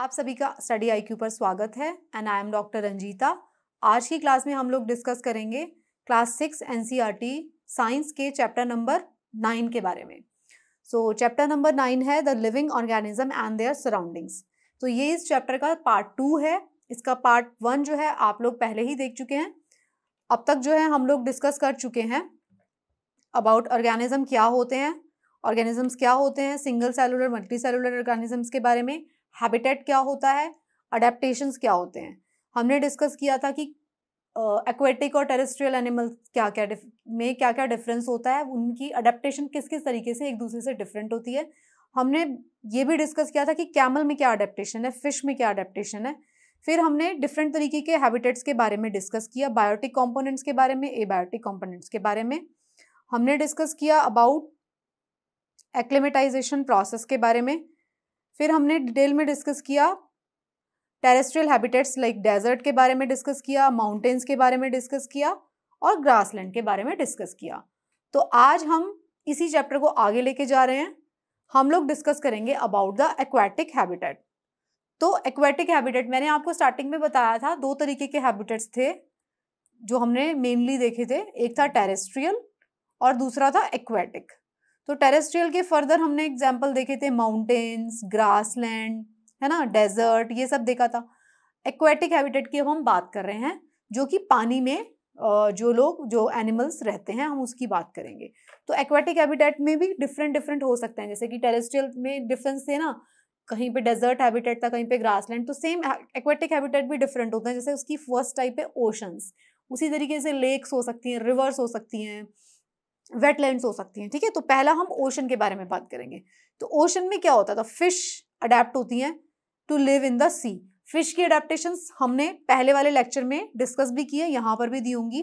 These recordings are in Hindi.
आप सभी का स्टडी आईक्यू पर स्वागत है and I am doctor Ranjeeta आज की क्लास में हम लोग डिस्कस करेंगे क्लास सिक्स एनसीईआरटी साइंस के चैप्टर नंबर नाइन के बारे में सो चैप्टर नंबर नाइन है the living organism and their surroundings तो ये इस चैप्टर का पार्ट टू है इसका पार्ट वन जो है आप लोग पहले ही देख चुके हैं अब तक जो है हम लोग डिस्कस कर चुके हैं अबाउट ऑर्गेनिज्म क्या होते हैं ऑर्गेनिजम्स क्या होते हैं single cellular multi cellular organisms के बारे में हैबिटेट क्या होता है अडेप्टेशंस क्या होते हैं हमने डिस्कस किया था कि एक्वेटिक uh, और टेरेस्ट्रियल एनिमल क्या क्या में क्या क्या डिफरेंस होता है उनकी अडेप्टेशन किस किस तरीके से एक दूसरे से डिफरेंट होती है हमने ये भी डिस्कस किया था कि कैमल में क्या अडेप्टेशन है फिश में क्या अडेप्टेशन है फिर हमने डिफरेंट तरीके के हैबिटेट्स के बारे में डिस्कस किया बायोटिक कंपोनेंट्स के बारे में ए बायोटिक कॉम्पोनेंट्स के बारे में हमने डिस्कस किया अबाउट एक्लेमेटाइजेशन प्रोसेस के बारे में फिर हमने डिटेल में डिस्कस किया टेरेस्ट्रियल हैबिटेट्स लाइक डेजर्ट के बारे में डिस्कस किया माउंटेन्स के बारे में डिस्कस किया और ग्रासलैंड के बारे में डिस्कस किया तो आज हम इसी चैप्टर को आगे लेके जा रहे हैं हम लोग डिस्कस करेंगे अबाउट द एक्वेटिक हैबिटेट तो एक्वेटिक हैबिटेट मैंने आपको स्टार्टिंग में बताया था दो तरीके के हैबिटेट्स थे जो हमने मेनली देखे थे एक था टेरेस्ट्रियल और दूसरा था एक्वेटिक तो टेरेस्ट्रियल के फर्दर हमने एग्जाम्पल देखे थे माउंटेन्स लैंड है ना डेजर्ट ये सब देखा था एक्वेटिक हैबिटेट की हम बात कर रहे हैं जो कि पानी में जो लोग जो एनिमल्स रहते हैं हम उसकी बात करेंगे तो एक्वेटिक हैबिटेट में भी डिफरेंट डिफरेंट हो सकते हैं जैसे कि टेरेस्ट्रियल में डिफरेंस थे ना कहीं पे डेजर्ट हैबिटेट था कहीं पे ग्रासलैंड तो सेम एक्वेटिक हैबिटेट भी डिफरेंट होते हैं जैसे उसकी फर्स्ट टाइप है ओशंस उसी तरीके से लेक्स हो सकती हैं रिवर्स हो सकती हैं वेटलैंड्स हो सकती हैं ठीक है तो पहला हम ओशन के बारे में बात करेंगे तो ओशन में क्या होता है तो फिश अडेप्ट होती हैं to live in the sea fish की अडेप्टेशन हमने पहले वाले लेक्चर में डिस्कस भी किए यहाँ पर भी दी होंगी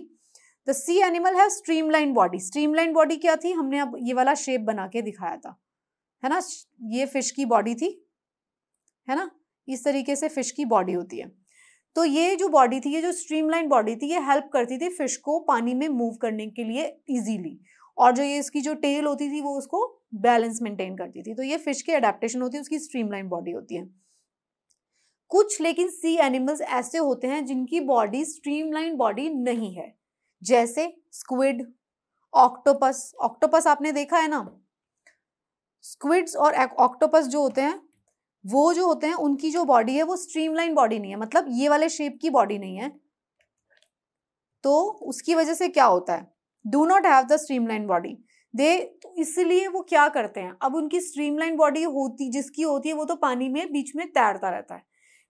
द सी एनिमल है स्ट्रीमलाइन बॉडी स्ट्रीमलाइन बॉडी क्या थी हमने अब ये वाला शेप बना के दिखाया था है ना ये फिश की बॉडी थी है ना इस तरीके से फिश की बॉडी होती है तो ये जो बॉडी थी ये जो स्ट्रीमलाइन बॉडी थी ये हेल्प करती थी फिश को पानी में मूव करने के लिए इजीली और जो ये इसकी जो टेल होती थी वो उसको बैलेंस मेंटेन करती थी तो ये फिश की अडेप्टेशन होती है उसकी स्ट्रीमलाइन बॉडी होती है कुछ लेकिन सी एनिमल्स ऐसे होते हैं जिनकी बॉडी स्ट्रीमलाइन बॉडी नहीं है जैसे स्क्विड ऑक्टोपस ऑक्टोपस आपने देखा है ना स्क्विड्स और ऑक्टोपस जो होते हैं वो जो होते हैं उनकी जो बॉडी है वो स्ट्रीमलाइन बॉडी नहीं है मतलब ये वाले शेप की बॉडी नहीं है तो उसकी वजह से क्या होता है do not have the streamline body they तो इसलिए वो क्या करते हैं अब उनकी स्ट्रीमलाइन बॉडी होती जिसकी होती है वो तो पानी में बीच में तैरता रहता है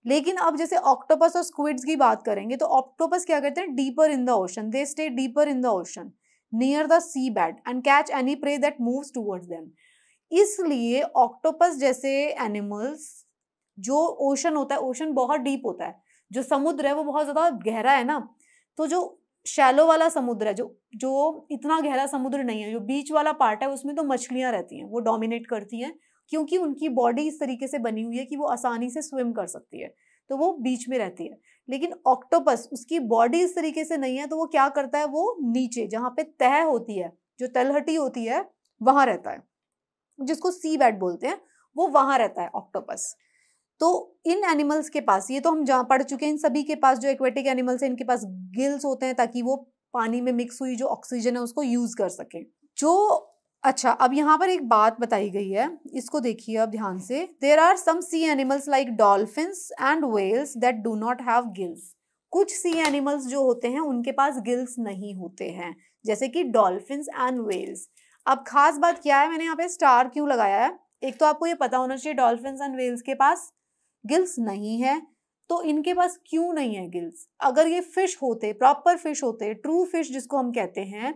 लेकिन अब जैसे ऑक्टोपस और स्क्विड्स की बात करेंगे तो ऑक्टोपस क्या करते हैं deeper in the ocean they stay deeper in the ocean near the sea bed and catch any prey that moves towards them इसलिए ऑक्टोपस जैसे एनिमल्स जो ओशन होता है ओशन बहुत डीप होता है जो समुद्र है वो बहुत ज़्यादा गहरा है ना तो जो शैलो वाला समुद्र है जो जो इतना गहरा समुद्र नहीं है जो बीच वाला पार्ट है उसमें तो मछलियाँ रहती हैं वो डोमिनेट करती हैं क्योंकि उनकी बॉडी इस तरीके से बनी हुई है कि वो आसानी से स्विम कर सकती है तो वो बीच में रहती है लेकिन ऑक्टोपस उसकी बॉडी इस तरीके से नहीं है तो वो क्या करता है वो नीचे जहाँ पे तह होती है जो तलहटी होती है वहाँ रहता है जिसको सी बैट बोलते हैं वो वहाँ रहता है ऑक्टोपस तो इन एनिमल्स के पास ये तो हम जहाँ पढ़ चुके हैं इन सभी के पास जो एक्वेटिक एनिमल्स हैं इनके पास गिल्स होते हैं ताकि वो पानी में मिक्स हुई जो ऑक्सीजन है उसको यूज़ कर सकें जो अच्छा अब यहाँ पर एक बात बताई गई है इसको देखिए अब ध्यान से there are some sea animals like dolphins and whales that do not have gills कुछ सी एनिमल्स जो होते हैं उनके पास गिल्स नहीं होते हैं जैसे कि डॉल्फिन एंड वेल्स अब खास बात क्या है मैंने यहाँ पे स्टार क्यों लगाया है एक तो आपको ये पता होना चाहिए डॉल्फिन एंड वेल्स के पास गिल्स नहीं है तो इनके पास क्यों नहीं है गिल्स अगर ये फिश होते प्रॉपर फिश होते ट्रू फिश जिसको हम कहते हैं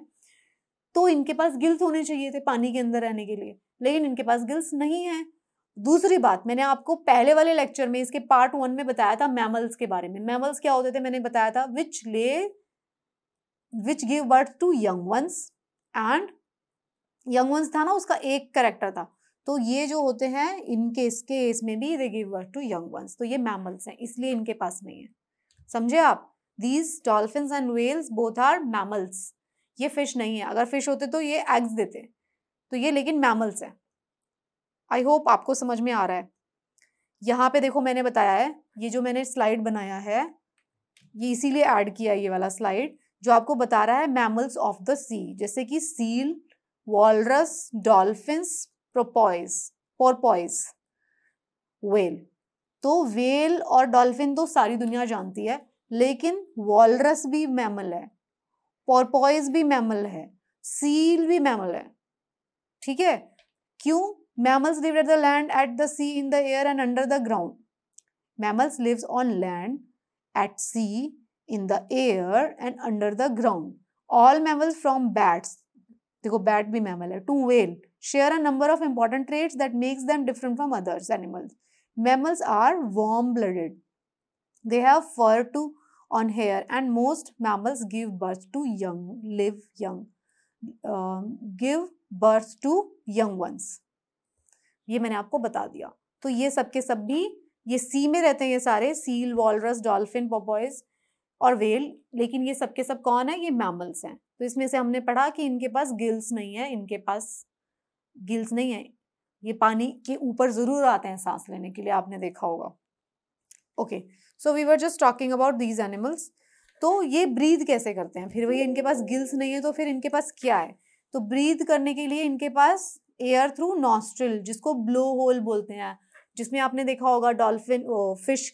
तो इनके पास गिल्स होने चाहिए थे पानी के अंदर रहने के लिए लेकिन इनके पास गिल्स नहीं है दूसरी बात मैंने आपको पहले वाले लेक्चर में इसके पार्ट वन में बताया था मैमल्स के बारे में मैमल्स क्या होते थे मैंने बताया था which lay which give birth to young ones and young ones था ना उसका एक करेक्टर था तो ये जो होते हैं इनके इसके एज में भी they give birth to young ones तो ये मैमल्स हैं इसलिए इनके पास नहीं है समझे आप these dolphin and whales both are mammals ये फिश नहीं है अगर फिश होते तो ये एग्स देते तो ये लेकिन मैमल्स हैं आई होप आपको समझ में आ रहा है यहाँ पे देखो मैंने बताया है ये जो मैंने स्लाइड बनाया है ये इसीलिए ऐड किया ये वाला स्लाइड जो आपको बता रहा है मैमल्स ऑफ द सी जैसे कि seal walrus dolphins porpoise porpoise whale तो वेल और डॉल्फिन तो सारी दुनिया जानती है लेकिन वॉलरस भी मैमल है पोरपॉइज भी मैमल है सील भी मैमल है ठीक है क्यों mammals live at the land at the sea in the air and under the ground mammals lives on land at sea in the air and under the ground all mammals from bats देखो बैट भी मैमल है to whale share a number of important traits that makes them different from others animals mammals are warm blooded they have fur to on hair and most mammals give birth to young live young give birth to young once ये मैंने आपको बता दिया तो ये सबके सब भी ये सी में रहते हैं ये सारे सील वॉलरस डॉल्फिन पोपॉयज और वेल लेकिन ये सबके सब कौन है ये मैमल्स हैं तो इसमें से हमने पढ़ा कि इनके पास गिल्स नहीं है इनके पास गिल्स नहीं है ये पानी के ऊपर ज़रूर आते हैं सांस लेने के लिए आपने देखा होगा okay so we were just talking about these animals तो ये ब्रीद कैसे करते हैं फिर वही इनके पास गिल्स नहीं है तो फिर इनके पास क्या है तो ब्रीद करने के लिए इनके पास एयर थ्रू नॉस्ट्रिल जिसको ब्लो होल बोलते हैं जिसमें आपने देखा होगा डॉल्फिन फिश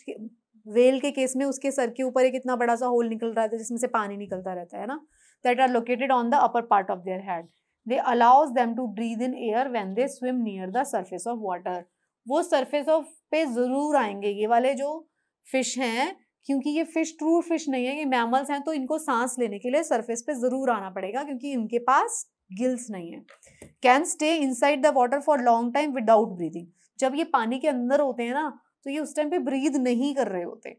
वेल के केस में उसके सर के ऊपर एक इतना बड़ा सा होल निकल रहा था जिसमें से पानी निकलता रहता है ना that are located on the upper part of their head they allows them to breathe in air when they swim near the surface of water वो सर्फेस ऑफ पे ज़रूर आएंगे ये वाले जो फिश हैं क्योंकि ये फिश ट्रू फिश नहीं है ये मैमल्स हैं तो इनको सांस लेने के लिए सरफेस पे ज़रूर आना पड़ेगा क्योंकि इनके पास गिल्स नहीं है can stay inside the water for long time without breathing जब ये पानी के अंदर होते हैं ना तो ये उस टाइम पे ब्रीद नहीं कर रहे होते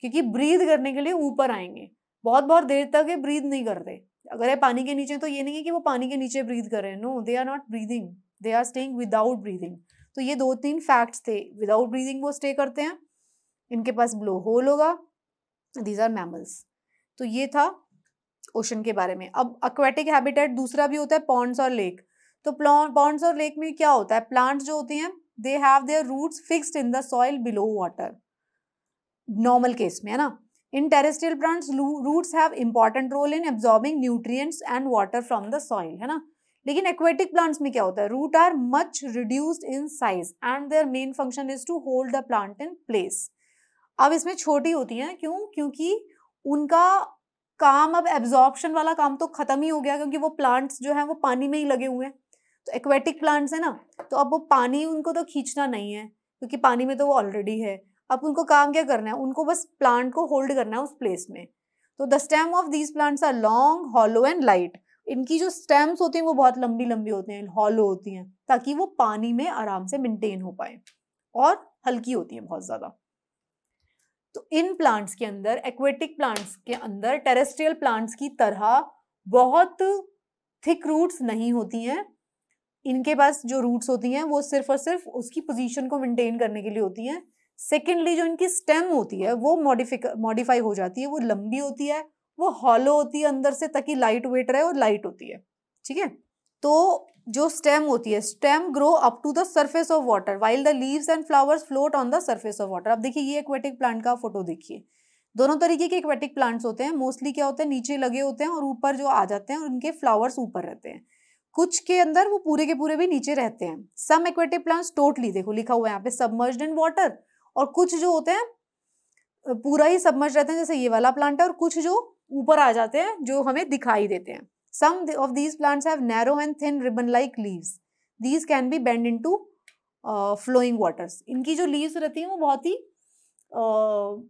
क्योंकि ब्रीद करने के लिए ऊपर आएंगे बहुत बहुत देर तक ये ब्रीद नहीं करते अगर है पानी के नीचे तो ये नहीं है कि वो पानी के नीचे ब्रीद कर रहे हैं no they are not breathing they are staying without breathing तो ये दो तीन फैक्ट्स थे विदाउट ब्रीदिंग वो स्टे करते हैं इनके पास ब्लो होल होगा दीज आर मैमल्स तो ये था ओशन के बारे में अब अक्वेटिक हैबिटेट दूसरा भी होता है पॉन्ड्स और लेक तो पॉन्ड्स और लेक में क्या होता है प्लांट्स जो होती हैं they have their roots fixed in the soil below water normal case में है ना in terrestrial plants roots have important role in absorbing nutrients and water from the soil है ना? लेकिन एक्वेटिक प्लांट्स में क्या होता है root are much reduced in size and their main function is to hold the plant in place अब इसमें छोटी होती हैं क्यों क्योंकि उनका काम अब एब्जॉर्प्शन वाला काम तो खत्म ही हो गया क्योंकि वो प्लांट्स जो हैं वो पानी में ही लगे हुए हैं तो एक्वेटिक प्लांट्स है ना तो अब वो पानी उनको तो खींचना नहीं है क्योंकि पानी में तो वो ऑलरेडी है अब उनको काम क्या करना है उनको बस प्लांट को होल्ड करना है उस प्लेस में तो the stem of these plants are long hollow and light इनकी जो स्टेम्स होती हैं वो बहुत लंबी लंबी होते हैं हॉलो होती हैं ताकि वो पानी में आराम से मेंटेन हो पाए और हल्की होती हैं बहुत ज़्यादा तो इन प्लांट्स के अंदर एक्वेटिक प्लांट्स के अंदर टेरेस्ट्रियल प्लांट्स की तरह बहुत थिक रूट्स नहीं होती हैं इनके पास जो रूट्स होती हैं वो सिर्फ और सिर्फ उसकी पोजीशन को मेंटेन करने के लिए होती हैं सेकेंडली जो इनकी स्टेम होती है वो मॉडिफिक मॉडिफाई हो जाती है वो लंबी होती है वो हॉलो होती है अंदर से ताकि लाइट वेट रहे और लाइट होती है ठीक है तो जो स्टेम होती है stem grow up to the surface of water while the leaves and flowers float on the surface of water अब देखिए ये एक्वेटिक प्लांट का फोटो देखिए दोनों तरीके के एक्वेटिक प्लांट्स होते हैं मोस्टली क्या होते हैं नीचे लगे होते हैं और ऊपर जो आ जाते हैं और उनके फ्लावर्स ऊपर रहते हैं कुछ के अंदर वो पूरे के पूरे भी नीचे रहते हैं सम एक्वेटिक प्लांट्स टोटली देखो लिखा हुआ है यहाँ पे सबमर्ज इन वाटर और कुछ जो होते हैं पूरा ही सबमर्ज रहते हैं जैसे ये वाला प्लांट है और कुछ जो ऊपर आ जाते हैं जो हमें दिखाई देते हैं some of these plants have narrow and thin ribbon like leaves these can be bend into flowing waters इनकी जो लीव्स रहती हैं वो बहुत ही uh,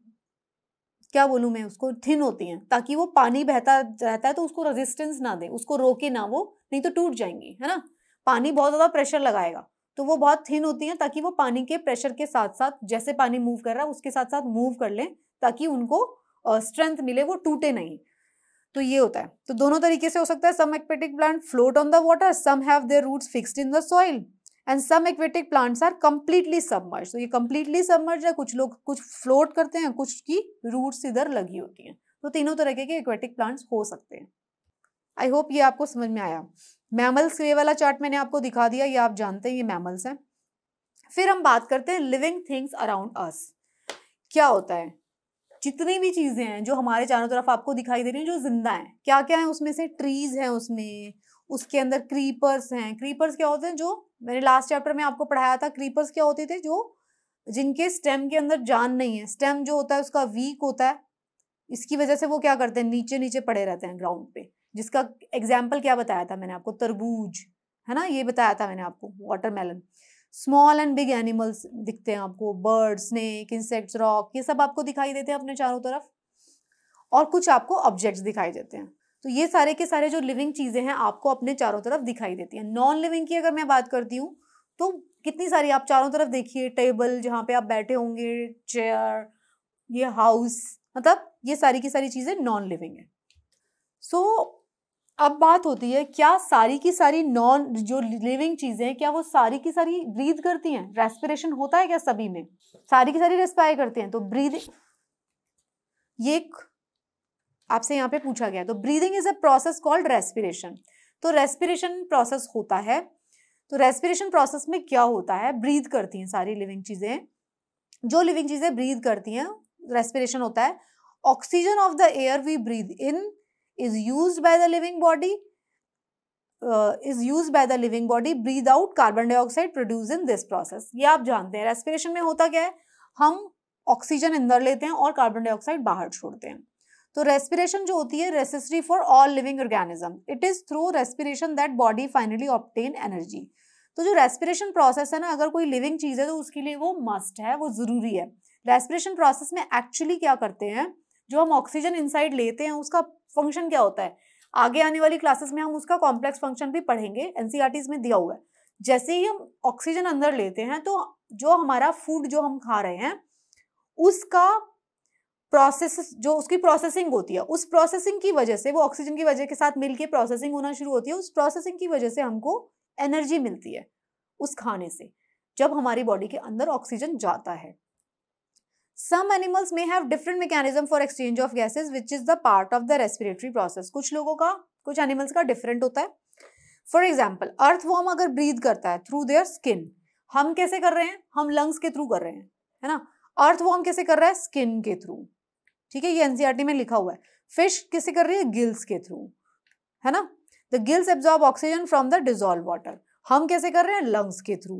क्या बोलूँ मैं उसको थिन होती हैं ताकि वो पानी बहता रहता है तो उसको रेजिस्टेंस ना दे उसको रोके ना वो नहीं तो टूट जाएंगी है ना पानी बहुत ज़्यादा प्रेशर लगाएगा तो वो बहुत थिन होती हैं ताकि वो पानी के प्रेशर के साथ साथ जैसे पानी मूव कर रहा है उसके साथ साथ मूव कर लें ताकि उनको स्ट्रेंथ मिले वो टूटे नहीं तो ये होता है तो दोनों तरीके से हो सकता है some aquatic plant float on the water some have their roots fixed in the soil and some aquatic plants are completely submerge तो ये कम्प्लीटली सबमर्ज है कुछ लोग कुछ फ्लोट करते हैं कुछ की रूट्स इधर लगी होती हैं तो तीनों तरह के एक्वेटिक प्लांट्स हो सकते हैं आई होप ये आपको समझ में आया मैमल्स ये वाला चार्ट मैंने आपको दिखा दिया ये आप जानते हैं ये मैमल्स हैं फिर हम बात करते हैं लिविंग थिंग्स अराउंड अस क्या होता है जितनी भी चीज़ें हैं जो हमारे चारों तरफ आपको दिखाई दे रही हैं जो जिंदा हैं क्या क्या है उसमें से ट्रीज हैं उसमें उसके अंदर क्रीपर्स हैं क्रीपर्स क्या होते हैं जो मैंने लास्ट चैप्टर में आपको पढ़ाया था क्रीपर्स क्या होते थे जो जिनके स्टेम के अंदर जान नहीं है स्टेम जो होता है उसका वीक होता है इसकी वजह से वो क्या करते हैं नीचे नीचे पड़े रहते हैं ग्राउंड पे जिसका एग्जाम्पल क्या बताया था मैंने आपको तरबूज है ना ये बताया था मैंने आपको watermelon small and big animals दिखते हैं आपको बर्ड स्नेक इंसेक्ट्स रॉक ये सब आपको दिखाई देते हैं अपने चारों तरफ और कुछ आपको ऑब्जेक्ट्स दिखाई देते हैं तो ये सारे के सारे जो लिविंग चीज़ें हैं आपको अपने चारों तरफ दिखाई देती हैं नॉन लिविंग की अगर मैं बात करती हूँ तो कितनी सारी आप चारों तरफ देखिए टेबल जहाँ पे आप बैठे होंगे चेयर ये हाउस मतलब ये सारी की सारी चीज़ें नॉन लिविंग है सो so, अब बात होती है क्या सारी की सारी नॉन जो लिविंग चीज़ें हैं क्या वो सारी की सारी ब्रीद करती हैं रेस्पिरेशन होता है क्या सभी में सारी की सारी रेस्पायर करती हैं तो ब्रीदिंग ये आपसे यहाँ पे पूछा गया तो breathing is a process called respiration तो रेस्पिरेशन प्रोसेस होता है तो रेस्पिरेशन प्रोसेस में क्या होता है ब्रीद करती हैं सारी लिविंग चीज़ें जो लिविंग चीज़ें ब्रीद करती हैं रेस्पिरेशन होता है oxygen of the air we breathe in is used by the living body uh, is used by the living body breathe out carbon dioxide produced in this process ये आप जानते हैं रेस्पिरेशन में होता क्या है हम ऑक्सीजन अंदर लेते हैं और कार्बन डाइऑक्साइड बाहर छोड़ते हैं तो रेस्पिरेशन जो होती है necessary for all living organism it is through respiration that body finally obtain energy तो जो रेस्पिरेशन प्रोसेस है ना अगर कोई लिविंग चीज़ है तो उसके लिए वो मस्ट है वो ज़रूरी है रेस्पिरेशन प्रोसेस में एक्चुअली क्या करते हैं जो हम ऑक्सीजन इनसाइड लेते हैं उसका फंक्शन क्या होता है आगे आने वाली क्लासेस में हम उसका कॉम्प्लेक्स फंक्शन भी पढ़ेंगे एनसीईआरटीज e में दिया हुआ है जैसे ही हम ऑक्सीजन अंदर लेते हैं तो जो हमारा फूड जो हम खा रहे हैं उसका प्रोसेस जो उसकी प्रोसेसिंग होती है उस प्रोसेसिंग की वजह से वो ऑक्सीजन की वजह के साथ मिलकर प्रोसेसिंग होना शुरू होती है उस प्रोसेसिंग की वजह से हमको एनर्जी मिलती है उस खाने से जब हमारी बॉडी के अंदर ऑक्सीजन जाता है सम एनिमल्स में have different mechanism for exchange of gases which is the part of the respiratory process कुछ लोगों का कुछ एनिमल्स का डिफरेंट होता है फॉर एग्जाम्पल अर्थ वॉर्म अगर ब्रीद करता है थ्रू देयर स्किन हम कैसे कर रहे हैं हम लंग्स के थ्रू कर रहे हैं है ना अर्थ वॉर्म कैसे कर रहा है स्किन के थ्रू ठीक है ये एनसीआरटी e में लिखा हुआ है फिश कैसे कर रही है गिल्स के थ्रू है ना the gills absorb oxygen from the dissolve water हम कैसे कर रहे हैं लंग्स के थ्रू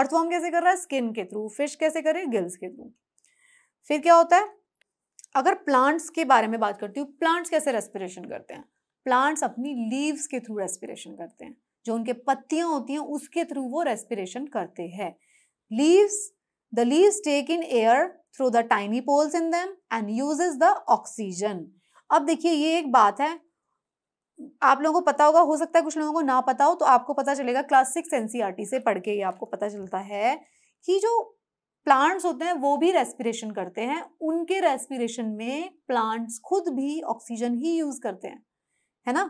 अर्थवॉर्म कैसे कर रहा है स्किन के थ्रू फिश कैसे कर रहे हैं गिल्स के थ्रू फिर क्या होता है अगर प्लांट्स के बारे में बात करती हूँ प्लांट्स कैसे रेस्पिरेशन करते हैं प्लांट्स अपनी लीव्स के थ्रू रेस्पिरेशन करते हैं जो उनके पत्तियाँ होती हैं उसके थ्रू वो रेस्पिरेशन करते हैं leaves the leaves take in air through the tiny pores in them and use the oxygen अब देखिए ये एक बात है आप लोगों को पता होगा हो सकता है कुछ लोगों को ना पता हो तो आपको पता चलेगा क्लास सिक्स एनसीआरटी से पढ़ के ये आपको पता चलता है कि जो प्लांट्स होते हैं वो भी रेस्पिरेशन करते हैं उनके रेस्पिरेशन में प्लांट्स खुद भी ऑक्सीजन ही यूज करते हैं है ना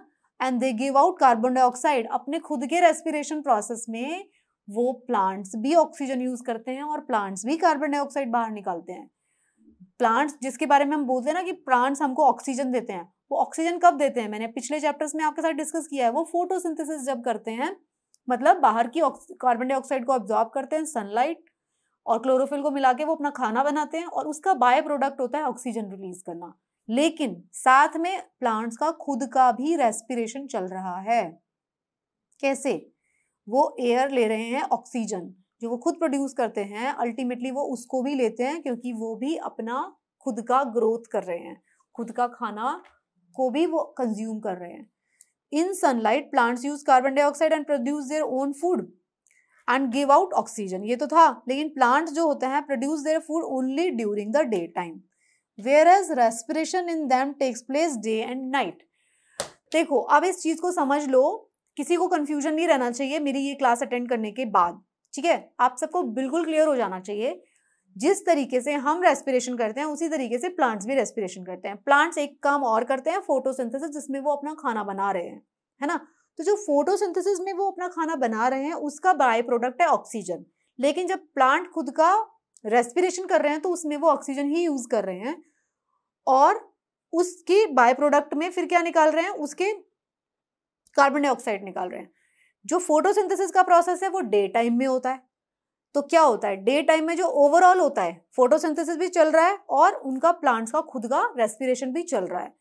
and they give out carbon dioxide अपने खुद के रेस्पिरेशन प्रोसेस में वो प्लांट्स भी ऑक्सीजन यूज करते हैं और प्लांट्स भी कार्बन डाइऑक्साइड बाहर निकालते हैं प्लांट्स जिसके बारे में हम बोलते हैं ना कि प्लांट्स हमको ऑक्सीजन देते हैं वो ऑक्सीजन कब देते हैं मैंने पिछले चैप्टर्स में आपके साथ डिस्कस किया है वो फोटोसिंथेसिस जब करते हैं मतलब बाहर की कार्बन डाइऑक्साइड को ऑब्जॉर्व करते हैं सनलाइट और क्लोरोफिल को मिला के वो अपना खाना बनाते हैं और उसका बाय प्रोडक्ट होता है ऑक्सीजन रिलीज करना लेकिन साथ में प्लांट्स का खुद का भी रेस्पिरेशन चल रहा है कैसे वो एयर ले रहे हैं ऑक्सीजन जो वो खुद प्रोड्यूस करते हैं अल्टीमेटली वो उसको भी लेते हैं क्योंकि वो भी अपना खुद का ग्रोथ कर रहे हैं खुद का खाना को भी वो कंज्यूम कर रहे हैं in sunlight plants use carbon dioxide and produce their own food and give out oxygen ये तो था लेकिन प्लांट जो होते हैं produce their food only during the day time whereas respiration in them takes place day and night देखो अब इस चीज़ को समझ लो किसी को कन्फ्यूजन नहीं रहना चाहिए मेरी ये क्लास अटेंड करने के बाद ठीक है आप सबको बिल्कुल क्लियर हो जाना चाहिए जिस तरीके से हम रेस्पिरेशन करते हैं उसी तरीके से प्लांट्स भी रेस्पिरेशन करते हैं प्लांट्स एक काम और करते हैं फोटोसिंथेसिस जिसमें वो अपना खाना बना रहे हैं है ना तो जो फोटोसिंथेसिस में वो अपना खाना बना रहे हैं उसका बाय प्रोडक्ट है ऑक्सीजन लेकिन जब प्लांट खुद का रेस्पिरेशन कर रहे हैं तो उसमें वो ऑक्सीजन ही यूज कर रहे हैं और उसकी बाय प्रोडक्ट में फिर क्या निकाल रहे हैं उसके कार्बन डाइऑक्साइड निकाल रहे हैं जो फोटोसिंथेसिस का प्रोसेस है वो डे टाइम में होता है तो क्या होता है डे टाइम में जो ओवरऑल होता है फोटोसिंथेसिस भी चल रहा है और उनका प्लांट्स का खुद का रेस्पिरेशन भी चल रहा है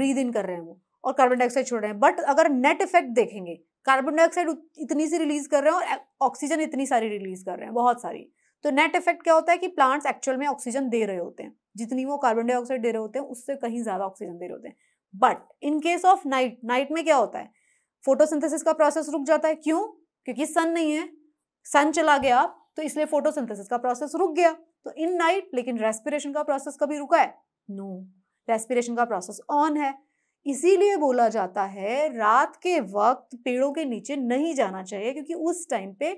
ब्रीद इन कर रहे हैं वो और कार्बन डाइऑक्साइड छोड़ रहे हैं बट अगर नेट इफेक्ट देखेंगे कार्बन डाइऑक्साइड इतनी सी रिलीज कर रहे हैं और ऑक्सीजन इतनी सारी रिलीज कर रहे हैं बहुत सारी तो नेट इफेक्ट क्या होता है कि प्लांट्स एक्चुअल में ऑक्सीजन दे रहे होते हैं जितनी वो कार्बन डाइऑक्साइड दे रहे होते हैं उससे कहीं ज़्यादा ऑक्सीजन दे रहे होते हैं but in case of night night में क्या होता है फोटोसिंथेसिस का प्रोसेस रुक जाता है क्यों क्योंकि सन नहीं है सन चला गया तो इसलिए फोटोसिंथेसिस का प्रोसेस रुक गया तो इन नाइट लेकिन रेस्पिरेशन का प्रोसेस कभी रुका है नो no. रेस्पिरेशन का प्रोसेस ऑन है इसीलिए बोला जाता है रात के वक्त पेड़ों के नीचे नहीं जाना चाहिए क्योंकि उस टाइम पे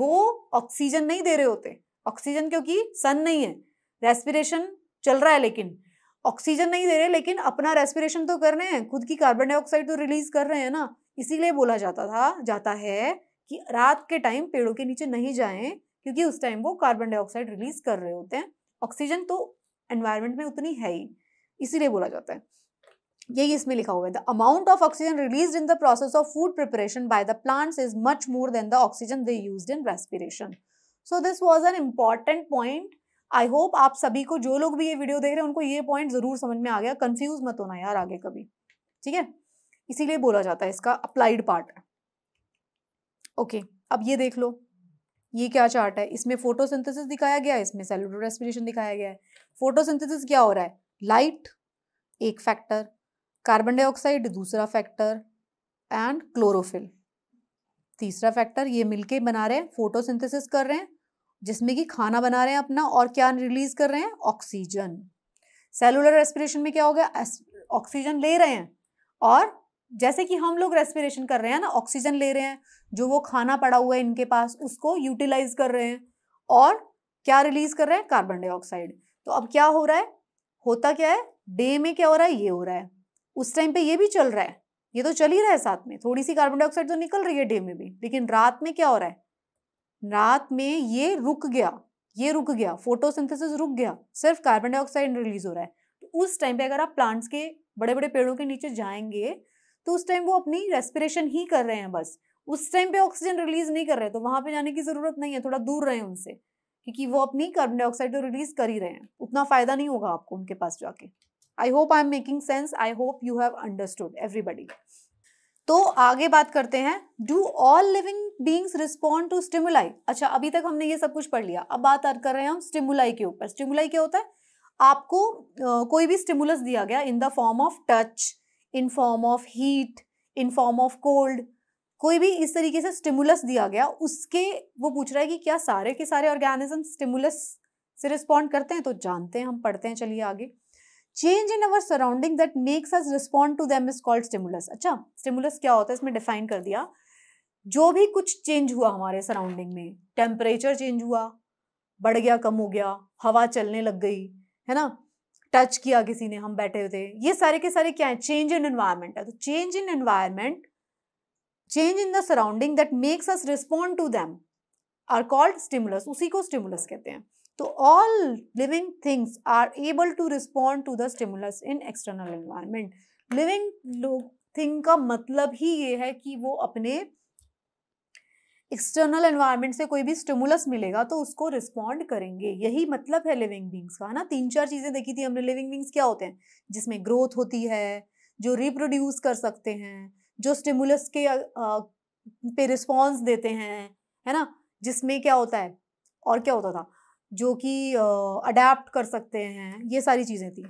वो ऑक्सीजन नहीं दे रहे होते ऑक्सीजन क्योंकि सन नहीं है रेस्पिरेशन चल रहा है लेकिन ऑक्सीजन नहीं दे रहे लेकिन अपना रेस्पिरेशन तो कर रहे हैं खुद की कार्बन डाइऑक्साइड तो रिलीज कर रहे हैं ना इसीलिए बोला जाता था जाता है कि रात के टाइम पेड़ों के नीचे नहीं जाए क्योंकि उस टाइम वो कार्बन डाइऑक्साइड रिलीज कर रहे होते हैं ऑक्सीजन तो एनवायरमेंट में उतनी है ही इसीलिए बोला जाता है यही इसमें लिखा हुआ है the amount of oxygen release in the process of food preparation by the plants is much more than the oxygen they use in respiration so this was an important point I hope आप सभी को जो लोग भी ये वीडियो देख रहे हैं उनको ये पॉइंट जरूर समझ में आ गया कंफ्यूज मत होना यार आगे कभी ठीक है इसीलिए बोला जाता है इसका अप्लाइड पार्ट ओके अब ये देख लो ये क्या चार्ट है इसमें फोटोसिंथेसिस दिखाया गया है इसमें सेलुलर रेस्पिरेशन दिखाया गया है फोटोसिंथेसिस क्या हो रहा है लाइट एक फैक्टर कार्बन डाइऑक्साइड दूसरा फैक्टर एंड क्लोरोफिल तीसरा फैक्टर ये मिलके बना रहे हैं फोटोसिंथेसिस कर रहे हैं जिसमें कि खाना बना रहे हैं अपना और क्या रिलीज कर रहे हैं ऑक्सीजन सेलुलर रेस्पिरेशन में क्या हो गया ऑक्सीजन ले रहे हैं और जैसे कि हम लोग रेस्पिरेशन कर रहे हैं ना ऑक्सीजन ले रहे हैं जो वो खाना पड़ा हुआ है इनके पास उसको यूटिलाइज कर रहे हैं और क्या रिलीज कर रहे हैं कार्बन डाइऑक्साइड तो अब क्या हो रहा है होता क्या है डे में क्या हो रहा है ये हो रहा है उस टाइम पे ये भी चल रहा है ये तो चल ही रहा है साथ में थोड़ी सी कार्बन डाइऑक्साइड तो निकल रही है डे में भी लेकिन रात में क्या हो रहा है रात में ये रुक गया ये रुक गया फोटोसिंथेसिस रुक गया सिर्फ कार्बन डाइऑक्साइड रिलीज हो रहा है तो उस टाइम पे अगर आप प्लांट्स के बड़े बड़े पेड़ों के नीचे जाएंगे तो उस टाइम वो अपनी रेस्पिरेशन ही कर रहे हैं बस उस टाइम पे ऑक्सीजन रिलीज नहीं कर रहे तो वहां पे जाने की जरूरत नहीं है थोड़ा दूर रहे उनसे क्योंकि वो अपनी कार्बन डाइऑक्साइड तो रिलीज कर ही रहे हैं उतना फायदा नहीं होगा आपको उनके पास जाके I hope I am making sense I hope you have understood everybody तो आगे बात करते हैं do all living beings respond to stimuli अच्छा अभी तक हमने ये सब कुछ पढ़ लिया अब बात कर रहे हैं हम स्टिमुलाई के ऊपर स्टिमुलाई क्या होता है आपको कोई भी स्टिमुलस दिया गया in the form of touch in form of heat in form of cold कोई भी इस तरीके से स्टिमुलस दिया गया उसके वो पूछ रहा है कि क्या सारे के सारे ऑर्गेनिज्म स्टिमुलस से रिस्पॉन्ड करते हैं तो जानते हैं हम पढ़ते हैं चलिए आगे change in our surrounding that makes us respond to them is called stimulus अच्छा स्टिमुलस क्या होता है इसमें डिफाइन कर दिया जो भी कुछ चेंज हुआ हमारे सराउंडिंग में टेम्परेचर चेंज हुआ बढ़ गया कम हो गया हवा चलने लग गई है ना टच किया किसी ने हम बैठे हुए थे ये सारे के सारे क्या है चेंज इन एनवायरमेंट है तो change in environment change in the surrounding that makes us respond to them are called stimulus उसी को स्टिमुलस कहते हैं तो all living things are able to respond to the stimulus in external environment living thing का मतलब ही ये है कि वो अपने एक्सटर्नल एनवायरनमेंट से कोई भी स्टिमुलस मिलेगा तो उसको रिस्पॉन्ड करेंगे यही मतलब है लिविंग बींग्स का है ना तीन चार चीज़ें देखी थी हमने लिविंग बींग्स क्या होते हैं जिसमें ग्रोथ होती है जो रिप्रोड्यूस कर सकते हैं जो स्टिमुलस के आ, पे रिस्पॉन्स देते हैं है ना जिसमें क्या होता है और क्या होता था जो कि अडेप्ट कर सकते हैं ये सारी चीज़ें थी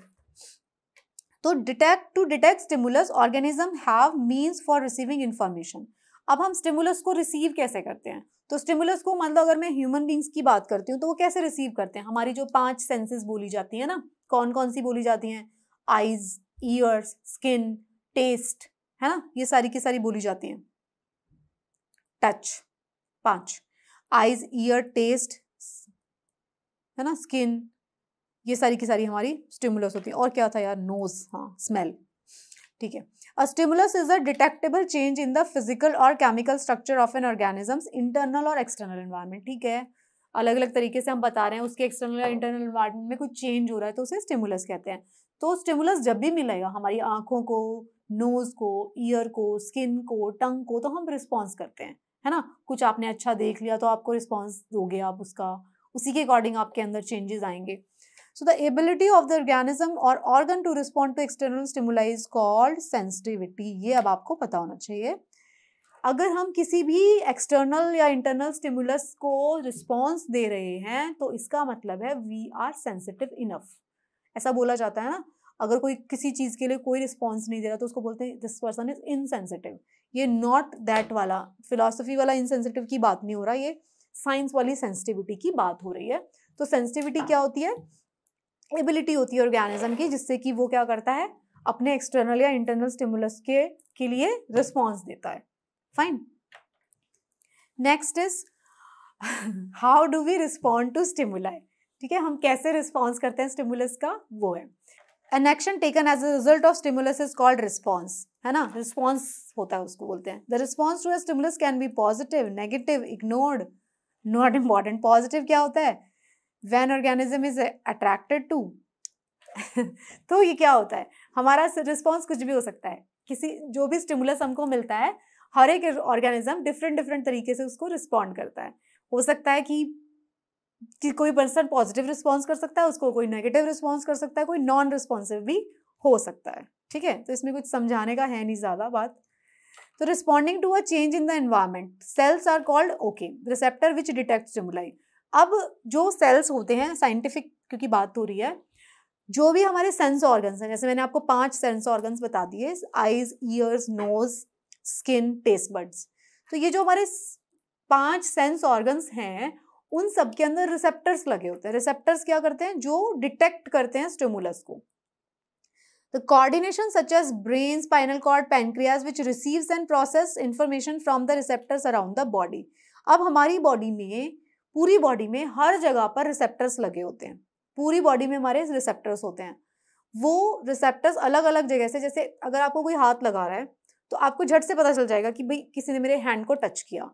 तो detect to detect stimulus organism have means for receiving information अब हम स्टिमुलस को रिसीव कैसे करते हैं तो स्टिमुलस को मतलब अगर मैं ह्यूमन बींग्स की बात करती हूँ तो वो कैसे रिसीव करते हैं हमारी जो पांच सेंसेस बोली जाती है ना कौन कौन सी बोली जाती हैं आइज ईयर्स स्किन टेस्ट है ना ये सारी की सारी बोली जाती हैं टच पांच आइज ईयर टेस्ट है ना स्किन ये सारी की सारी हमारी स्टिमुलस होती है और क्या था यार नोज हाँ स्मेल ठीक है a stimulus is a detectable change in the physical और chemical structure of an organisms internal और एक्सटर्नल इन्वायरमेंट ठीक है अलग अलग तरीके से हम बता रहे हैं उसके एक्सटर्नल और इंटरनल इन्वायरमेंट में कुछ चेंज हो रहा है तो उसे स्टिमुलस कहते हैं तो स्टिमुलस जब भी मिलेगा हमारी आंखों को नोज़ को ईयर को स्किन को टंग को तो हम रिस्पॉन्स करते हैं है ना कुछ आपने अच्छा देख लिया तो आपको रिस्पॉन्स दोगे आप उसका उसी के अकॉर्डिंग आपके अंदर चेंजेस आएंगे so the ability of the organism और organ to respond to external stimuli is called ये अब आपको पता होना चाहिए अगर हम किसी भी एक्सटर्नल या इंटरनल स्टिमुलस को रिस्पॉन्स दे रहे हैं तो इसका मतलब है वी आर सेंसिटिव इनफ ऐसा बोला जाता है ना अगर कोई किसी चीज़ के लिए कोई रिस्पॉन्स नहीं दे रहा तो उसको बोलते हैं दिस पर्सन इज इनसेंसिटिव ये नॉट दैट वाला फिलोसफी वाला इनसेंसिटिव की बात नहीं हो रहा ये साइंस वाली सेंसिटिविटी की बात हो रही है तो सेंसिटिविटी हाँ। क्या होती है एबिलिटी होती है ऑर्गेनिज्म की जिससे कि वो क्या करता है अपने एक्सटर्नल या इंटरनल स्टिमुलस के के लिए रिस्पॉन्स देता है fine next is how do we respond to stimuli ठीक है हम कैसे रिस्पॉन्स करते हैं स्टिमुलस का वो है an action taken as a result of stimulus is called response है ना रिस्पॉन्स होता है उसको बोलते हैं the response to a stimulus can be positive negative ignored not important positive क्या होता है when organism is attracted to तो ये क्या होता है हमारा रिस्पॉन्स कुछ भी हो सकता है किसी जो भी स्टिमुलस हमको मिलता है हर एक ऑर्गेनिज्म डिफरेंट डिफरेंट तरीके से उसको रिस्पॉन्ड करता है हो सकता है कि कि कोई पर्सन पॉजिटिव रिस्पॉन्स कर सकता है उसको कोई नेगेटिव रिस्पॉन्स कर सकता है कोई नॉन रिस्पॉन्सिव भी हो सकता है ठीक है तो इसमें कुछ समझाने का है नहीं ज़्यादा बात तो responding to a change in the environment cells are called okay receptor which detect stimuli अब जो सेल्स होते हैं साइंटिफिक क्योंकि बात हो रही है जो भी हमारे सेंस ऑर्गन्स हैं जैसे मैंने आपको पांच सेंस ऑर्गन्स बता दिए eyes ears nose skin taste buds तो ये जो हमारे पांच सेंस ऑर्गन्स हैं उन सब के अंदर रिसेप्टर्स लगे होते हैं रिसेप्टर्स क्या करते हैं जो डिटेक्ट करते हैं स्टिमुलस को The coordination such as brain, spinal cord, pancreas which receives and process information from the receptors around the body. अब हमारी बॉडी में पूरी बॉडी में हर जगह पर रिसेप्टर्स लगे होते हैं पूरी बॉडी में हमारे रिसेप्टर्स होते हैं वो रिसेप्टर्स अलग अलग जगह से जैसे अगर आपको कोई हाथ लगा रहा है तो आपको झट से पता चल जाएगा कि भाई किसी ने मेरे हैंड को टच किया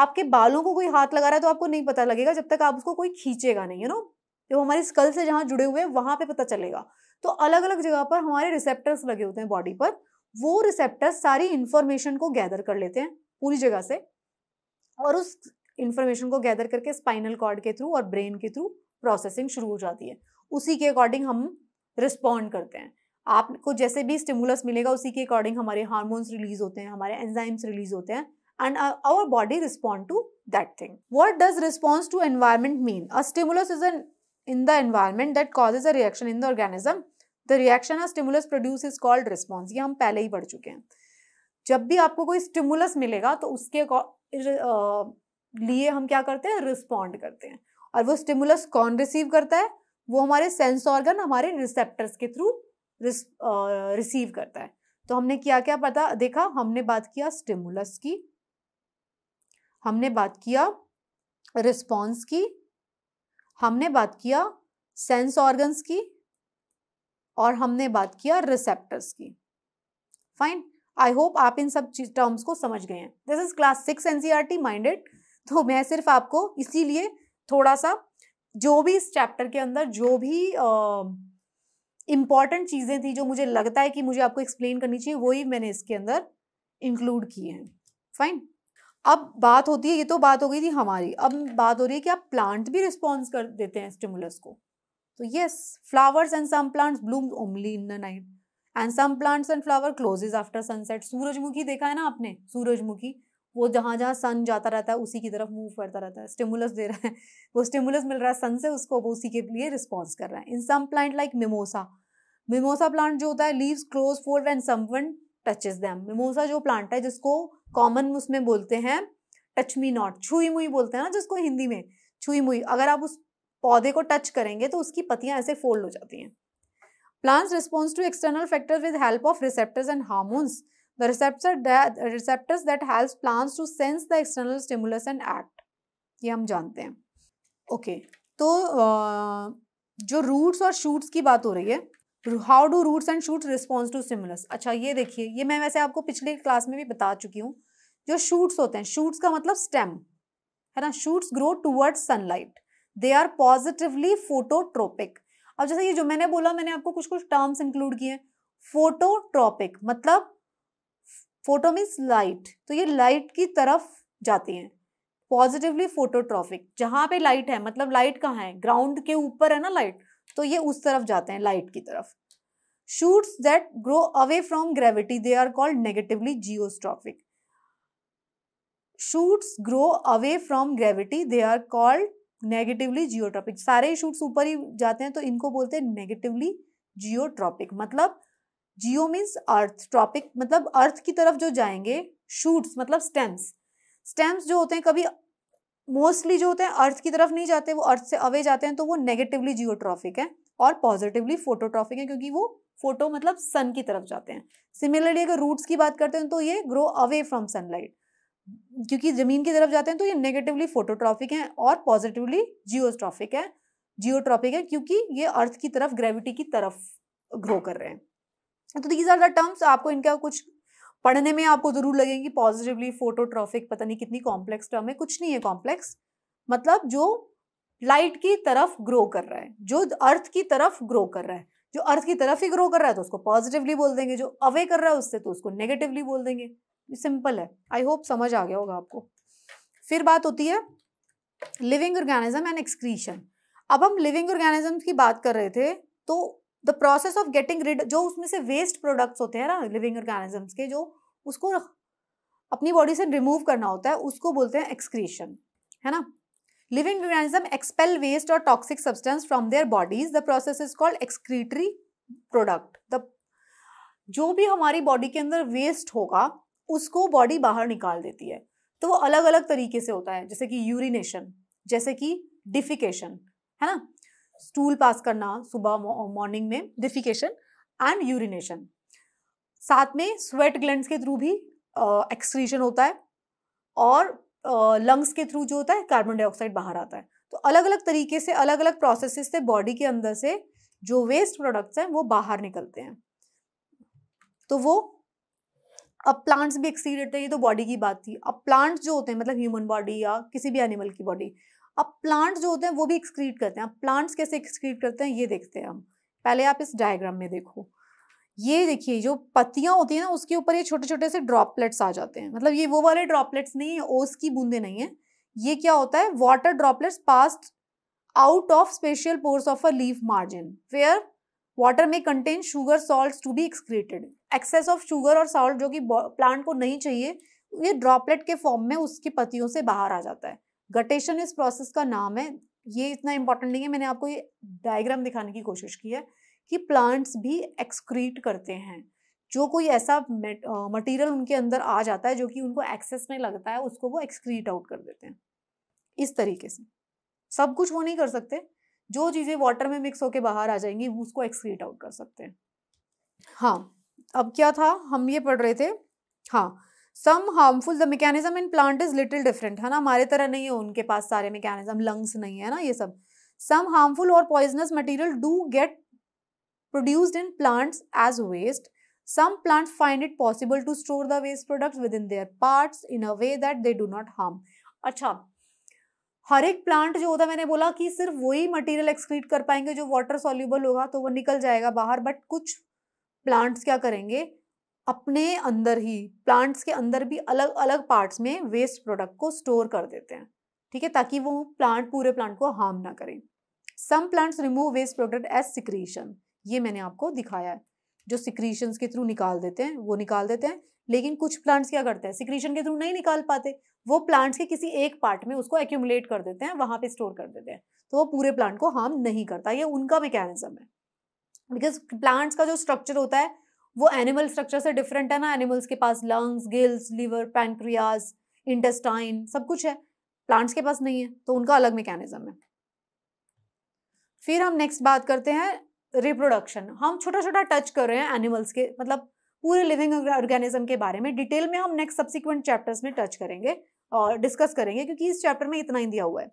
आपके बालों को कोई हाथ लगा रहा है तो आपको नहीं पता लगेगा जब तक आप उसको कोई खींचेगा नहीं यू नो जब हमारे स्कल से जहाँ जुड़े हुए हैं वहाँ पे पता चलेगा तो अलग अलग जगह पर हमारे रिसेप्टर्स लगे होते हैं बॉडी पर वो रिसेप्टर्स सारी इन्फॉर्मेशन को गैदर कर लेते हैं पूरी जगह से और उस इन्फॉर्मेशन को गैदर करके स्पाइनल कॉर्ड के थ्रू और ब्रेन के थ्रू प्रोसेसिंग शुरू हो जाती है उसी के अकॉर्डिंग हम रिस्पॉन्ड करते हैं आपको जैसे भी स्टिमुलस मिलेगा उसी के अकॉर्डिंग हमारे हार्मोन्स रिलीज होते हैं हमारे एंजाइम्स रिलीज होते हैं and our body respond to that thing what does response to environment mean a stimulus is an in the environment that causes a reaction in the organism the reaction a stimulus produce is called response ये हम पहले ही पढ़ चुके हैं जब भी आपको कोई स्टिमुलस मिलेगा तो उसके लिए हम क्या करते हैं रिस्पॉन्ड करते हैं और वो स्टिमुलस कौन रिसीव करता है वो हमारे सेंस ऑर्गन हमारे रिसेप्टर्स के थ्रू रिसीव करता है तो हमने क्या क्या पता देखा हमने बात किया स्टिमुलस की हमने बात किया रिस्पॉन्स की हमने बात किया सेंस ऑर्गन्स की और हमने बात किया रिसेप्टर्स की फाइन आई होप आप इन सब चीज टर्म्स को समझ गए हैं this is class sixty minded तो मैं सिर्फ आपको इसीलिए थोड़ा सा जो भी इस चैप्टर के अंदर जो भी इंपॉर्टेंट uh, चीज़ें थी जो मुझे लगता है कि मुझे आपको एक्सप्लेन करनी चाहिए वही मैंने इसके अंदर इंक्लूड किए हैं फाइन अब बात होती है ये तो बात हो गई थी हमारी अब बात हो रही है कि आप प्लांट भी रिस्पॉन्स कर देते हैं स्टिमुलस को तो yes flowers and some plants blooms only in the night and some plants and flower closes after sunset सूरजमुखी देखा है ना आपने सूरजमुखी वो जहाँ जहाँ सन जाता रहता है उसी की तरफ मूव करता रहता है स्टिमुलस दे रहा है वो स्टिमुलस मिल रहा है सन से उसको वो उसी के लिए रिस्पॉन्स कर रहा है in some plant like mimosa mimosa plant जो होता है leaves close fold and some one touches them mimosa जो प्लांट है जिसको कॉमन उसमें बोलते हैं टच मी नॉट छुई मुई बोलते हैं ना जिसको हिंदी में छुई मुई अगर आप उस पौधे को टच करेंगे तो उसकी पतियां ऐसे फोल्ड हो जाती हैं plants response to external factor with help of receptors and hormones the receptor receptors that help plants to sense the external stimulus and act ये हम जानते हैं ओके okay, तो जो रूट्स और शूट्स की बात हो रही है how do roots and shoot response to stimulus अच्छा ये देखिए ये मैं वैसे आपको पिछले क्लास में भी बता चुकी हूँ जो शूट्स होते हैं शूट्स का मतलब स्टेम है ना shoots grow towards sunlight they are positively phototropic अब जैसे ये जो मैंने बोला मैंने आपको कुछ कुछ टर्म्स इंक्लूड किए फोटोट्रॉपिक मतलब फोटो मीन्स लाइट तो ये लाइट की तरफ जाती हैं पॉजिटिवली फोटोट्रॉपिक जहाँ पे लाइट है मतलब लाइट कहाँ है ग्राउंड के ऊपर है ना लाइट तो ये उस तरफ जाते हैं लाइट की तरफ shoots that grow away from gravity they are called negatively geostrophic shoots grow away from gravity they are called negatively geotropic सारे शूट्स ऊपर ही जाते हैं तो इनको बोलते हैं नेगेटिवली जियोट्रॉपिक मतलब जियो मीन्स अर्थ ट्रॉपिक मतलब अर्थ की तरफ जो जाएंगे शूट्स मतलब स्टेम्स स्टेम्स जो होते हैं कभी मोस्टली जो होते हैं अर्थ की तरफ नहीं जाते वो अर्थ से अवे जाते हैं तो वो नेगेटिवली जियोट्रॉफिक है और पॉजिटिवली फोटोट्रॉफिक है क्योंकि वो फोटो मतलब सन की तरफ जाते हैं सिमिलरली अगर रूट्स की बात करते हैं तो ये ग्रो अवे फ्रॉम सनलाइट क्योंकि ज़मीन की तरफ जाते हैं तो ये नेगेटिवली फोटोट्रॉफिक है और पॉजिटिवली जियोट्रॉफिक है जियोट्रॉफिक है क्योंकि ये अर्थ की तरफ ग्रेविटी की तरफ ग्रो कर रहे हैं तो दीज आर द टर्म्स आपको इनका कुछ पढ़ने में आपको ज़रूर लगेगी पॉजिटिवली फोटोट्रॉफिक पता नहीं कितनी कॉम्प्लेक्स टर्म है कुछ नहीं है कॉम्प्लेक्स मतलब जो लाइट की तरफ ग्रो कर रहा है जो अर्थ की तरफ ग्रो कर रहा है जो अर्थ की तरफ ही ग्रो कर रहा है तो उसको पॉजिटिवली बोल देंगे जो अवे कर रहा है उससे तो उसको नेगेटिवली बोल देंगे सिंपल है आई होप समझ आ गया होगा आपको फिर बात होती है लिविंग ऑर्गेनिज्म एंड एक्सक्रीशन अब हम लिविंग ऑर्गेनिज्म की बात कर रहे थे तो the process of getting rid जो उसमें से वेस्ट प्रोडक्ट्स होते हैं ना लिविंग ऑर्गेनिजम्स के जो उसको अपनी बॉडी से रिमूव करना होता है उसको बोलते हैं एक्सक्रीशन है ना लिविंग ऑर्गेनिज्म एक्सपेल वेस्ट और toxic substance from their bodies the process is called excretory product the जो भी हमारी बॉडी के अंदर वेस्ट होगा उसको बॉडी बाहर निकाल देती है तो वो अलग अलग तरीके से होता है जैसे कि यूरिनेशन जैसे कि डिफिकेशन है ना स्टूल पास करना सुबह मॉर्निंग में डिफिकेशन एंड यूरिनेशन साथ में स्वेट ग्लैंड के थ्रू भी एक्सक्रीशन होता है और लंग्स के थ्रू जो होता है कार्बन डाइऑक्साइड बाहर आता है तो अलग अलग तरीके से अलग अलग प्रोसेसेस से बॉडी के अंदर से जो वेस्ट प्रोडक्ट्स हैं वो बाहर निकलते हैं तो वो अब प्लांट्स भी एक्सीड करते हैं ये तो बॉडी की बात थी अब प्लांट्स जो होते हैं मतलब ह्यूमन बॉडी या किसी भी एनिमल की बॉडी अब प्लांट्स जो होते हैं वो भी एक्सक्रीट करते हैं अब प्लांट्स कैसे एक्सक्रीट करते हैं ये देखते हैं हम पहले आप इस डायग्राम में देखो ये देखिए जो पत्तियां होती हैं ना उसके ऊपर ये छोटे छोटे से ड्रॉपलेट्स आ जाते हैं मतलब ये वो वाले ड्रॉपलेट्स नहीं है ओस की बूंदे नहीं है ये क्या होता है water droplets passed out of special pores of a leaf margin where water में contain sugar salt to be excreted excess of sugar और सॉल्ट जो कि प्लांट को नहीं चाहिए ये ड्रॉपलेट के फॉर्म में उसकी पत्तियों से बाहर आ जाता है गटेशन इस प्रोसेस का नाम है ये इतना इंपॉर्टेंट नहीं है मैंने आपको ये डायग्राम दिखाने की कोशिश की है कि प्लांट्स भी एक्सक्रीट करते हैं जो कोई ऐसा मटेरियल उनके अंदर आ जाता है जो कि उनको एक्सेस में लगता है उसको वो एक्सक्रीट आउट कर देते हैं इस तरीके से सब कुछ वो नहीं कर सकते जो चीज़ें वाटर में मिक्स होकर बाहर आ जाएंगी उसको एक्सक्रीट आउट कर सकते हैं हाँ अब क्या था हम ये पढ़ रहे थे हाँ some harmful the mechanism in plant is little different है ना हमारे तरह नहीं है उनके पास सारे मेकेनिज्म लंग्स नहीं है ना ये सब सम हार्मफुल और poisonous material do get produced in plants as waste some find it possible to store the waste waste within their parts in a way that they do not harm अच्छा हर एक प्लांट जो होता है मैंने बोला कि सिर्फ वही मटेरियल एक्सक्रीट कर पाएंगे जो वाटर सॉल्यूबल होगा तो वो निकल जाएगा बाहर बट कुछ प्लांट्स क्या करेंगे अपने अंदर ही प्लांट्स के अंदर भी अलग अलग पार्ट्स में वेस्ट प्रोडक्ट को स्टोर कर देते हैं ठीक है ताकि वो प्लांट पूरे प्लांट को हार्म ना करें some plants remove waste product as secretion ये मैंने आपको दिखाया है जो सिक्रीशंस के थ्रू निकाल देते हैं वो निकाल देते हैं लेकिन कुछ प्लांट्स क्या करते हैं सिक्रीशन के थ्रू नहीं निकाल पाते वो प्लांट्स के किसी एक पार्ट में उसको एक्यूमुलेट कर देते हैं वहाँ पे स्टोर कर देते हैं तो वो पूरे प्लांट को हार्म नहीं करता ये उनका मैकेनिज्म है बिकॉज प्लांट्स का जो स्ट्रक्चर होता है वो एनिमल स्ट्रक्चर से डिफरेंट है ना एनिमल्स के पास lungs gills liver pancreas intestine सब कुछ है प्लांट्स के पास नहीं है तो उनका अलग मैकेनिज्म है फिर हम नेक्स्ट बात करते हैं रिप्रोडक्शन हम छोटा छोटा टच कर रहे हैं एनिमल्स के मतलब पूरे लिविंग ऑर्गेनिज्म के बारे में डिटेल में हम नेक्स्ट सब्सिक्वेंट चैप्टर्स में टच करेंगे और डिस्कस करेंगे क्योंकि इस चैप्टर में इतना ही दिया हुआ है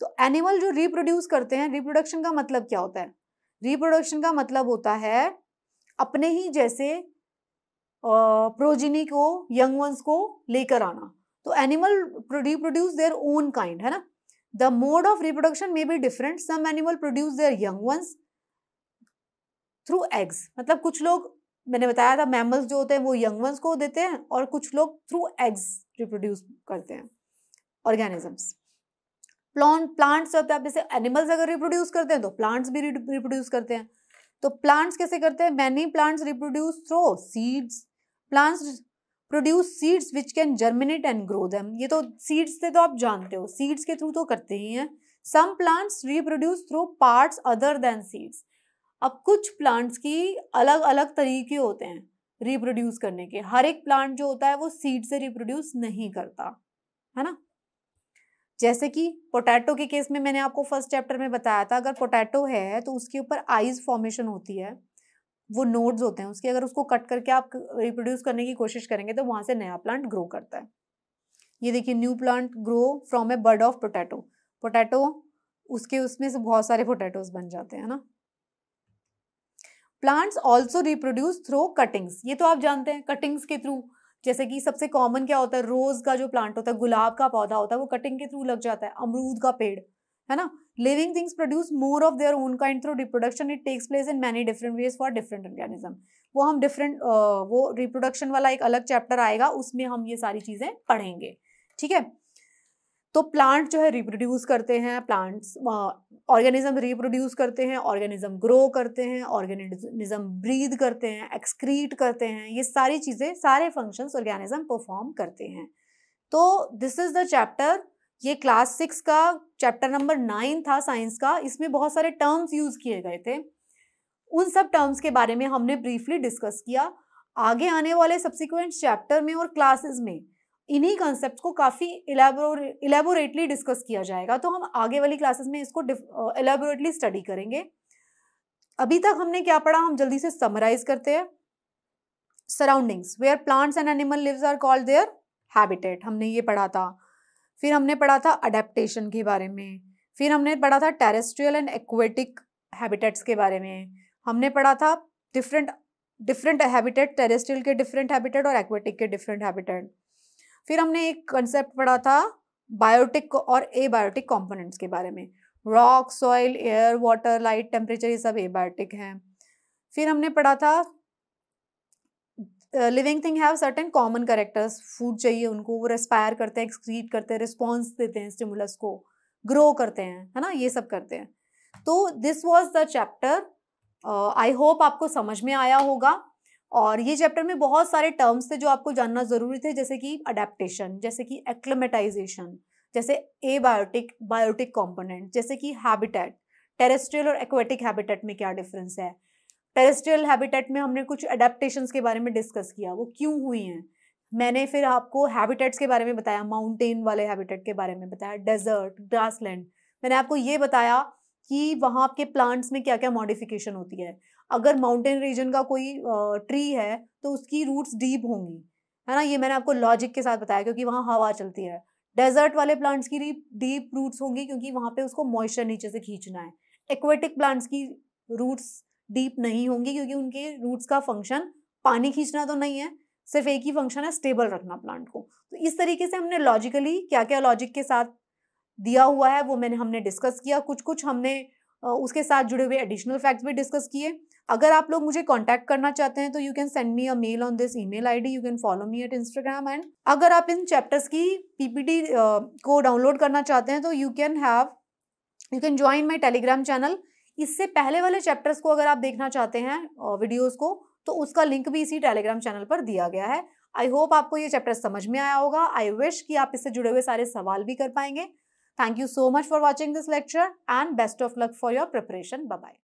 तो एनिमल जो रिप्रोड्यूस करते हैं रिप्रोडक्शन का मतलब क्या होता है रिप्रोडक्शन का मतलब होता है अपने ही जैसे प्रोजिनी को यंग वंस को लेकर आना तो animal reproduce their own kind है ना the mode of reproduction may be different some animal produce their young ones through eggs मतलब कुछ लोग मैंने बताया था मैमल्स जो होते हैं वो यंग वंस को देते हैं और कुछ लोग थ्रू एग्स रिप्रोड्यूस करते हैं ऑर्गेनिजम्स प्लॉन प्लांट्स होते हैं जैसे एनिमल्स अगर रिप्रोड्यूस करते हैं तो प्लांट्स भी रिप्रोड्यूस करते हैं तो प्लांट्स कैसे करते हैं many plants reproduce through seeds plants produce seeds which can germinate and grow them ये तो सीड्स से तो आप जानते हो सीड्स के थ्रू तो करते ही हैं some plants reproduce through parts other than seeds अब कुछ प्लांट्स की अलग अलग तरीके होते हैं रिप्रोड्यूस करने के हर एक प्लांट जो होता है वो सीड से रिप्रोड्यूस नहीं करता है ना जैसे कि पोटैटो के केस में मैंने आपको फर्स्ट चैप्टर में बताया था अगर पोटैटो है तो उसके ऊपर आइज फॉर्मेशन होती है वो नोड्स होते हैं उसके अगर उसको कट करके आप रिप्रोड्यूस करने की कोशिश करेंगे तो वहाँ से नया प्लांट ग्रो करता है ये देखिए new plant grow from a bud of potato potato उसके उसमें से बहुत सारे पोटैटोज बन जाते हैं ना plants also reproduce through cuttings ये तो आप जानते हैं कटिंग्स के थ्रू जैसे कि सबसे कॉमन क्या होता है रोज़ का जो प्लांट होता है गुलाब का पौधा होता है वो कटिंग के थ्रू लग जाता है अमरूद का पेड़ है ना living things produce more of their own kind through reproduction it takes place in many different ways for different organism वो हम डिफरेंट वो रिप्रोडक्शन वाला एक अलग चैप्टर आएगा उसमें हम ये सारी चीज़ें पढ़ेंगे ठीक है तो प्लांट जो है रिप्रोड्यूस करते हैं प्लांट्स ऑर्गेनिज्म रिप्रोड्यूस करते हैं ऑर्गेनिज्म ग्रो करते हैं ऑर्गेनिज्म ब्रीद करते हैं एक्सक्रीट करते हैं ये सारी चीज़ें सारे फंक्शंस ऑर्गेनिज्म परफॉर्म करते हैं तो दिस इज़ द चैप्टर ये क्लास सिक्स का चैप्टर नंबर नाइन था साइंस का इसमें बहुत सारे टर्म्स यूज़ किए गए थे उन सब टर्म्स के बारे में हमने ब्रीफली डिस्कस किया आगे आने वाले सब्सिक्वेंट चैप्टर में और क्लासेस में इन्हीं कॉन्सेप्ट को काफ़ी इलेबोरेटली डिस्कस किया जाएगा तो हम आगे वाली क्लासेस में इसको एलेबोरेटली स्टडी करेंगे अभी तक हमने क्या पढ़ा हम जल्दी से समराइज करते हैं surroundings where plants and animal lives are called their habitat हमने ये पढ़ा था फिर हमने पढ़ा था अडेप्टेशन के बारे में फिर हमने पढ़ा था टेरेस्ट्रियल एंड एक्वेटिक हैबिटेट्स के बारे में हमने पढ़ा था डिफरेंट डिफरेंट हैबिटेट टेरेस्ट्रियल के डिफरेंट हैबिटेट और एक्वेटिक के डिफरेंट हैबिटेट फिर हमने एक कंसेप्ट पढ़ा था बायोटिक और ए बायोटिक कॉम्पोनेंट्स के बारे में rock soil air water light temperature ये सब एबायोटिक हैं फिर हमने पढ़ा था living thing have certain common characters food चाहिए उनको वो रेस्पायर करते हैं एक्सक्रीट करते हैं रिस्पॉन्स देते हैं स्टिमुलस को ग्रो करते हैं है ना ये सब करते हैं तो this was the chapter I hope आपको समझ में आया होगा और ये चैप्टर में बहुत सारे टर्म्स थे जो आपको जानना ज़रूरी थे जैसे कि अडेप्टेशन जैसे कि एक्लेमेटाइजेशन जैसे ए बायोटिक बायोटिक कॉम्पोनेंट जैसे कि हैबिटेट टेरेस्ट्रियल और एक्वेटिक हैबिटेट में क्या डिफरेंस है टेरेस्ट्रियल हैबिटेट में हमने कुछ अडेप्टशन के बारे में डिस्कस किया वो क्यों हुई हैं मैंने फिर आपको हैबिटेट्स के बारे में बताया माउंटेन वाले हैबिटेट के बारे में बताया डेजर्ट ग्रासलैंड मैंने आपको ये बताया कि वहाँ के प्लांट्स में क्या क्या मॉडिफिकेशन होती है अगर माउंटेन रीजन का कोई ट्री है तो उसकी रूट्स डीप होंगी है ना ये मैंने आपको लॉजिक के साथ बताया क्योंकि वहाँ हवा चलती है डेजर्ट वाले प्लांट्स की डीप रूट्स होंगी क्योंकि वहाँ पे उसको मॉइस्चर नीचे से खींचना है एक्वेटिक प्लांट्स की रूट्स डीप नहीं होंगी क्योंकि उनके रूट्स का फंक्शन पानी खींचना तो नहीं है सिर्फ एक ही फंक्शन है स्टेबल रखना प्लांट को तो इस तरीके से हमने लॉजिकली क्या क्या लॉजिक के साथ दिया हुआ है वो मैंने हमने डिस्कस किया कुछ कुछ हमने उसके साथ जुड़े हुए एडिशनल फैक्ट्स भी डिस्कस किए अगर आप लोग मुझे कॉन्टैक्ट करना चाहते हैं तो you can send me a mail on this email ID you can follow me at Instagram and अगर आप इन चैप्टर्स की पीपीटी को डाउनलोड करना चाहते हैं तो you can have you can join my Telegram channel इससे पहले वाले चैप्टर्स को अगर आप देखना चाहते हैं वीडियोज़ को तो उसका लिंक भी इसी टेलीग्राम चैनल पर दिया गया है आई होप आपको ये चैप्टर समझ में आया होगा आई विश कि आप इससे जुड़े हुए सारे सवाल भी कर पाएंगे thank you so much for watching this lecture and best of luck for your preparation bye